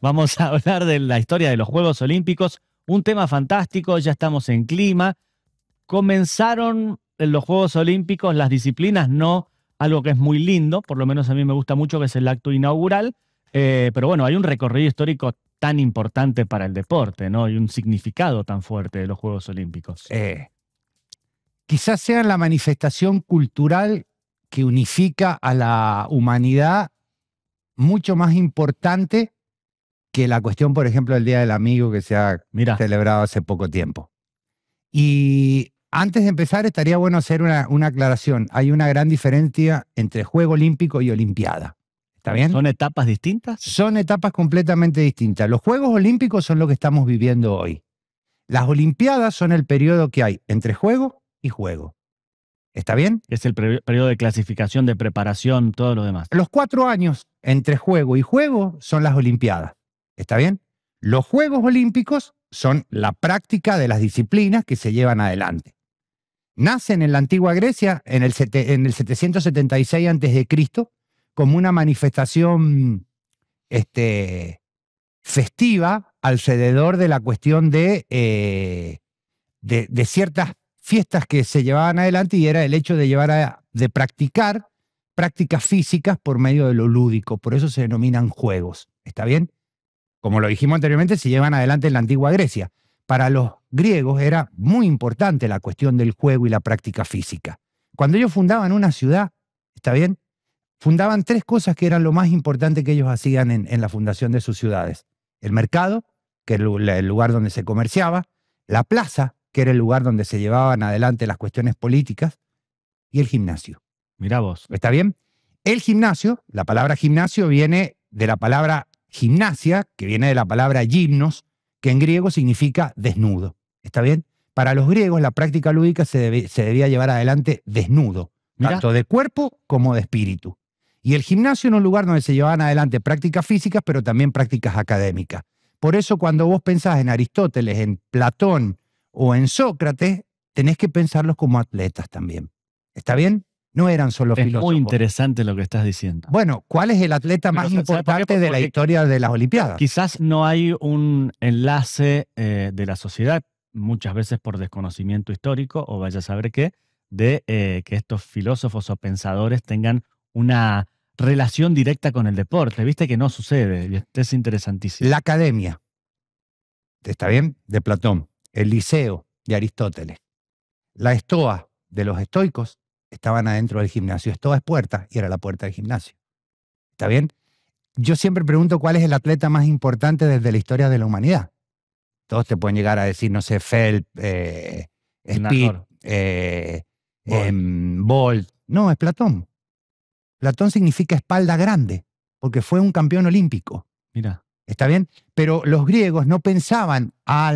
Vamos a hablar de la historia de los Juegos Olímpicos, un tema fantástico, ya estamos en clima. Comenzaron en los Juegos Olímpicos las disciplinas, no algo que es muy lindo, por lo menos a mí me gusta mucho, que es el acto inaugural, eh, pero bueno, hay un recorrido histórico tan importante para el deporte, ¿no? Y un significado tan fuerte de los Juegos Olímpicos. Eh, quizás sea la manifestación cultural que unifica a la humanidad mucho más importante que la cuestión, por ejemplo, del Día del Amigo que se ha celebrado hace poco tiempo. Y antes de empezar, estaría bueno hacer una, una, aclaración. Hay una gran diferencia entre Juego Olímpico y Olimpiada. ¿Está bien? ¿Son etapas distintas? Son etapas completamente distintas. Los Juegos Olímpicos son lo que estamos viviendo hoy. Las Olimpiadas son el periodo que hay entre juego y juego. ¿Está bien? Es el periodo de clasificación, de preparación, todo lo demás. Los cuatro años entre juego y juego son las Olimpiadas. ¿Está bien? Los Juegos Olímpicos son la práctica de las disciplinas que se llevan adelante. Nacen en la antigua Grecia en el, en el 776 a.C. como una manifestación este, festiva alrededor de la cuestión eh, de, de, ciertas fiestas que se llevaban adelante y era el hecho de, llevar de practicar prácticas físicas por medio de lo lúdico. Por eso se denominan juegos. ¿Está bien? como lo dijimos anteriormente, se llevan adelante en la antigua Grecia. Para los griegos era muy importante la cuestión del juego y la práctica física. Cuando ellos fundaban una ciudad, ¿está bien? Fundaban tres cosas que eran lo más importante que ellos hacían en, la fundación de sus ciudades. El mercado, que era el, lugar donde se comerciaba, la plaza, que era el lugar donde se llevaban adelante las cuestiones políticas, y el gimnasio. Mirá vos. ¿Está bien? El gimnasio, la palabra gimnasio viene de la palabra Gimnasia, que viene de la palabra gimnos, que en griego significa desnudo. ¿Está bien? Para los griegos la práctica lúdica se, debía llevar adelante desnudo, tanto de cuerpo como de espíritu. Y el gimnasio era un lugar donde se llevaban adelante prácticas físicas, pero también prácticas académicas. Por eso cuando vos pensás en Aristóteles, en Platón o en Sócrates, tenés que pensarlos como atletas también. ¿Está bien? No eran solo es Muy interesante lo que estás diciendo. Bueno, ¿cuál es el atleta más importante de la historia de las Olimpiadas? Quizás no hay un enlace eh, de la sociedad, muchas veces por desconocimiento histórico o vaya a saber qué, de eh, que estos filósofos o pensadores tengan una relación directa con el deporte. Viste que no sucede, es interesantísimo. La academia, ¿está bien? De Platón. El liceo, de Aristóteles. La estoa, de los estoicos estaban adentro del gimnasio. Esto es puerta y era la puerta del gimnasio. ¿Está bien? Yo siempre pregunto cuál es el atleta más importante desde la historia de la humanidad. Todos te pueden llegar a decir, no sé, Phelps, eh, Speed, eh, em, Bolt. No, es Platón. Platón significa espalda grande, porque fue un campeón olímpico. Mira. ¿Está bien? Pero los griegos no pensaban a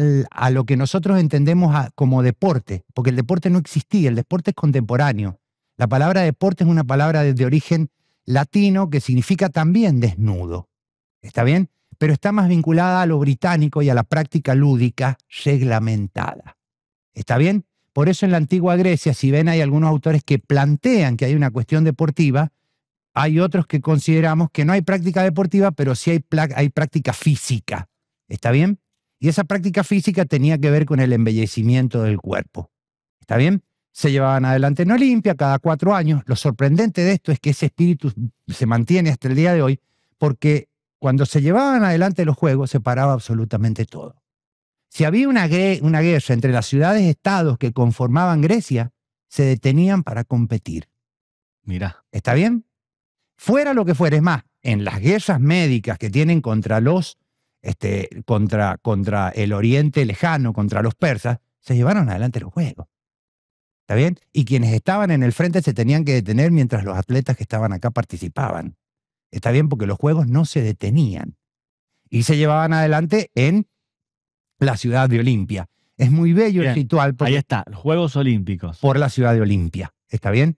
lo que nosotros entendemos como deporte, porque el deporte no existía, el deporte es contemporáneo. La palabra deporte es una palabra de, origen latino que significa también desnudo. ¿Está bien? Pero está más vinculada a lo británico y a la práctica lúdica reglamentada. ¿Está bien? Por eso en la antigua Grecia, si ven hay algunos autores que plantean que hay una cuestión deportiva, hay otros que consideramos que no hay práctica deportiva, pero sí hay, hay práctica física. ¿Está bien? Y esa práctica física tenía que ver con el embellecimiento del cuerpo. ¿Está bien? se llevaban adelante en Olimpia cada cuatro años. Lo sorprendente de esto es que ese espíritu se mantiene hasta el día de hoy, porque cuando se llevaban adelante los juegos se paraba absolutamente todo. Si había una, guerra entre las ciudades-estados que conformaban Grecia, se detenían para competir. Mira. ¿Está bien? Fuera lo que fuera, es más, en las guerras médicas que tienen contra los, este, contra, contra el oriente lejano, contra los persas, se llevaron adelante los juegos. ¿Está bien? Y quienes estaban en el frente se tenían que detener mientras los atletas que estaban acá participaban. Está bien porque los juegos no se detenían y se llevaban adelante en la ciudad de Olimpia. Es muy bello el ritual. ahí está, los Juegos Olímpicos. Por la ciudad de Olimpia. ¿Está bien?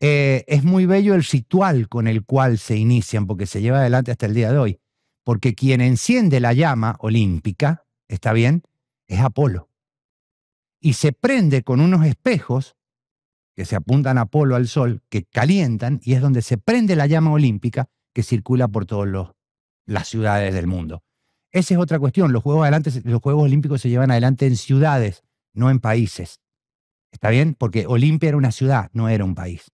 Eh, es muy bello el ritual con el cual se inician, porque se lleva adelante hasta el día de hoy. Porque quien enciende la llama olímpica, ¿está bien? Es Apolo y se prende con unos espejos que se apuntan a polo al sol, que calientan y es donde se prende la llama olímpica que circula por todas las ciudades del mundo. Esa es otra cuestión. Los Juegos, adelante, los Juegos Olímpicos se llevan adelante en ciudades, no en países. ¿Está bien? Porque Olimpia era una ciudad, no era un país.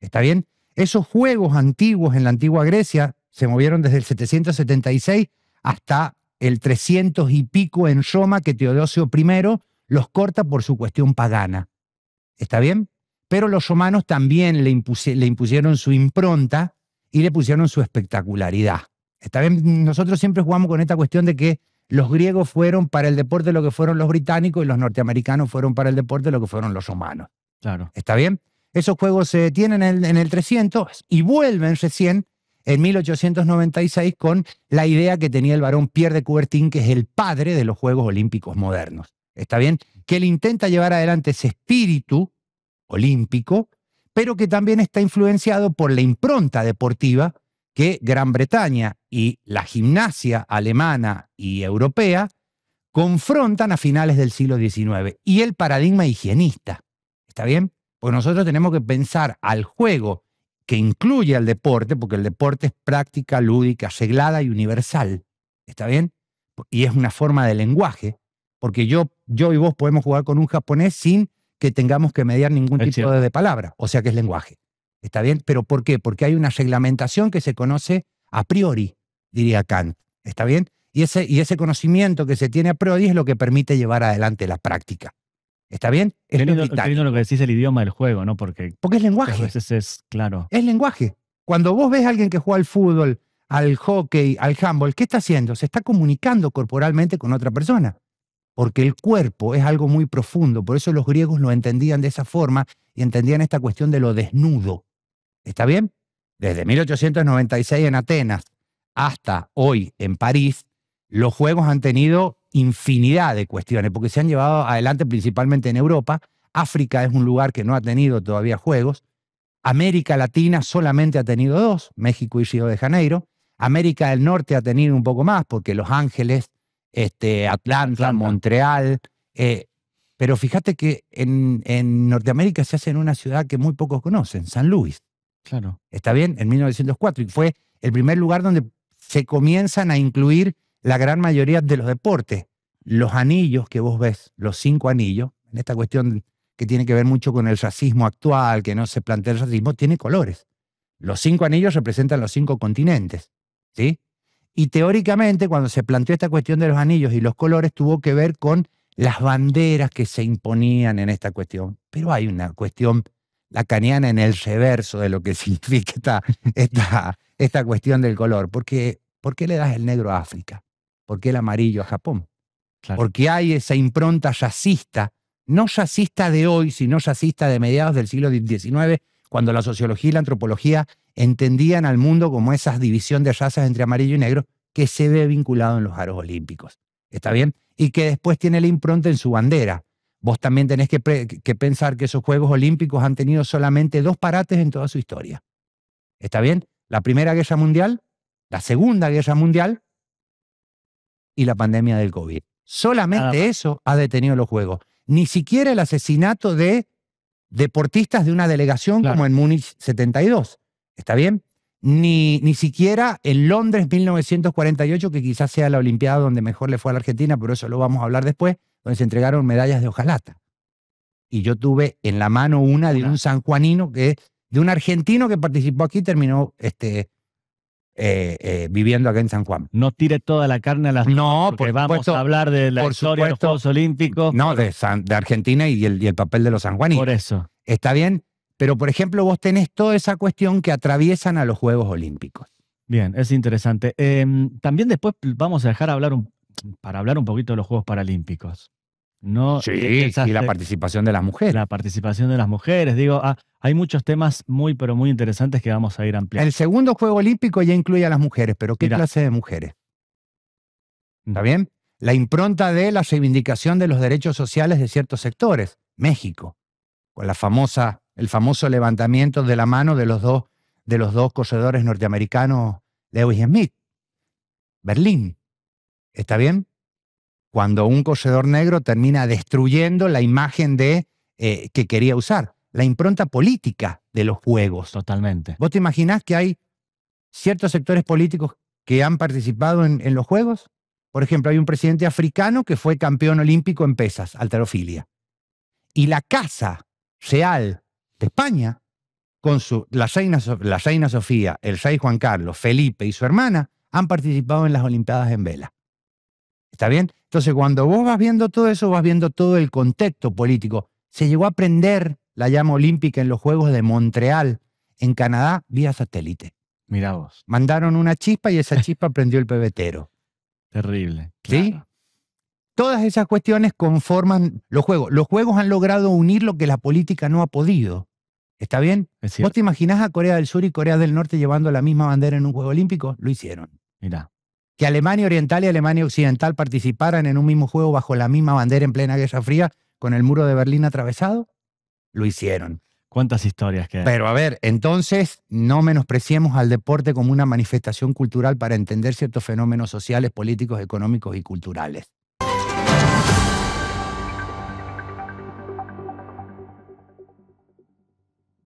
¿Está bien? Esos juegos antiguos en la antigua Grecia se movieron desde el 776 hasta el 300 y pico en Roma, que Teodosio I los corta por su cuestión pagana. ¿Está bien? Pero los romanos también le, impusieron su impronta y le pusieron su espectacularidad. ¿Está bien? Nosotros siempre jugamos con esta cuestión de que los griegos fueron para el deporte lo que fueron los británicos y los norteamericanos fueron para el deporte lo que fueron los romanos. Claro. ¿Está bien? Esos juegos se detienen en el, 300 y vuelven recién en 1896 con la idea que tenía el barón Pierre de Coubertin, que es el padre de los Juegos Olímpicos modernos. ¿está bien? Que él intenta llevar adelante ese espíritu olímpico, pero que también está influenciado por la impronta deportiva que Gran Bretaña y la gimnasia alemana y europea confrontan a finales del siglo XIX y el paradigma higienista. ¿Está bien? Pues nosotros tenemos que pensar al juego que incluye al deporte, porque el deporte es práctica lúdica, seglada y universal. ¿Está bien? Y es una forma de lenguaje, porque yo yo y vos podemos jugar con un japonés sin que tengamos que mediar ningún tipo de palabra, o sea que es lenguaje. ¿Está bien? ¿Pero por qué? Porque hay una reglamentación que se conoce a priori, diría Kant. ¿Está bien? Y ese, y ese conocimiento que se tiene a priori es lo que permite llevar adelante la práctica. ¿Está bien? lo que decís el idioma del juego, ¿no? Porque, Porque es lenguaje. A es, claro. Es lenguaje. Cuando vos ves a alguien que juega al fútbol, al hockey, al handball, ¿qué está haciendo? Se está comunicando corporalmente con otra persona porque el cuerpo es algo muy profundo, por eso los griegos lo entendían de esa forma y entendían esta cuestión de lo desnudo. ¿Está bien? Desde 1896 en Atenas hasta hoy en París, los Juegos han tenido infinidad de cuestiones, porque se han llevado adelante principalmente en Europa. África es un lugar que no ha tenido todavía Juegos. América Latina solamente ha tenido dos, México y Río de Janeiro. América del Norte ha tenido un poco más, porque Los Ángeles, este, Atlanta, Montreal. Eh, pero fíjate que en, en, Norteamérica se hace en una ciudad que muy pocos conocen, San Luis. Claro. Está bien, en 1904. Y fue el primer lugar donde se comienzan a incluir la gran mayoría de los deportes. Los anillos que vos ves, los cinco anillos, en esta cuestión que tiene que ver mucho con el racismo actual, que no se plantea el racismo, tiene colores. Los cinco anillos representan los cinco continentes. ¿Sí? Y teóricamente, cuando se planteó esta cuestión de los anillos y los colores, tuvo que ver con las banderas que se imponían en esta cuestión. Pero hay una cuestión lacaniana en el reverso de lo que significa esta, esta, cuestión del color. Porque, ¿Por qué le das el negro a África? ¿Por qué el amarillo a Japón? Porque hay esa impronta yacista, no yacista de hoy, sino yacista de mediados del siglo XIX, cuando la sociología y la antropología entendían al mundo como esa división de razas entre amarillo y negro que se ve vinculado en los aros olímpicos. ¿Está bien? Y que después tiene el impronta en su bandera. Vos también tenés que, pensar que esos Juegos Olímpicos han tenido solamente dos parates en toda su historia. ¿Está bien? La Primera Guerra Mundial, la Segunda Guerra Mundial y la pandemia del COVID. Solamente eso ha detenido los Juegos. Ni siquiera el asesinato de deportistas de una delegación como en Múnich 72. ¿Está bien? Ni, ni siquiera en Londres 1948, que quizás sea la Olimpiada donde mejor le fue a la Argentina, pero eso lo vamos a hablar después, donde se entregaron medallas de hojalata. Y yo tuve en la mano una de un sanjuanino, que, de un argentino que participó aquí y terminó este, eh, eh, viviendo acá en San Juan. No tire toda la carne a las No, porque vamos a hablar de la historia de los Juegos Olímpicos. No, de, Argentina y el, y el, papel de los sanjuaninos. Por eso. ¿Está bien? Pero, por ejemplo, vos tenés toda esa cuestión que atraviesan a los Juegos Olímpicos. Bien, es interesante. Em, también después vamos a dejar hablar para hablar un poquito de los Juegos Paralímpicos. No, sí, y la participación de las mujeres. La participación de las mujeres. Digo, ah, hay muchos temas muy, pero muy interesantes que vamos a ir ampliando. El segundo Juego Olímpico ya incluye a las mujeres, pero ¿qué clase de mujeres? ¿Está bien? La impronta de la reivindicación de los derechos sociales de ciertos sectores. México, con la famosa el famoso levantamiento de la mano de los dos, de los dos cosedores norteamericanos, Lewis y Smith. Berlín. ¿Está bien? Cuando un cosedor negro termina destruyendo la imagen de eh, que quería usar, la impronta política de los juegos. Totalmente. ¿Vos te imaginás que hay ciertos sectores políticos que han participado en, en los juegos? Por ejemplo, hay un presidente africano que fue campeón olímpico en pesas, alterofilia. Y la casa real España, con su, la, reina, la Sofía, el rey Juan Carlos, Felipe y su hermana, han participado en las Olimpiadas en vela. ¿Está bien? Entonces, cuando vos vas viendo todo eso, vas viendo todo el contexto político. Se llegó a prender la llama olímpica en los Juegos de Montreal, en Canadá, vía satélite. Mirá vos. Mandaron una chispa y esa chispa prendió el pebetero. Terrible. ¿Sí? Todas esas cuestiones conforman los juegos. Los juegos han logrado unir lo que la política no ha podido. ¿Está bien? ¿Vos te imaginás a Corea del Sur y Corea del Norte llevando la misma bandera en un Juego Olímpico? Lo hicieron. Mirá. Que Alemania Oriental y Alemania Occidental participaran en un mismo juego bajo la misma bandera en plena Guerra Fría con el muro de Berlín atravesado, lo hicieron. ¿Cuántas historias que Pero a ver, entonces no menospreciemos al deporte como una manifestación cultural para entender ciertos fenómenos sociales, políticos, económicos y culturales.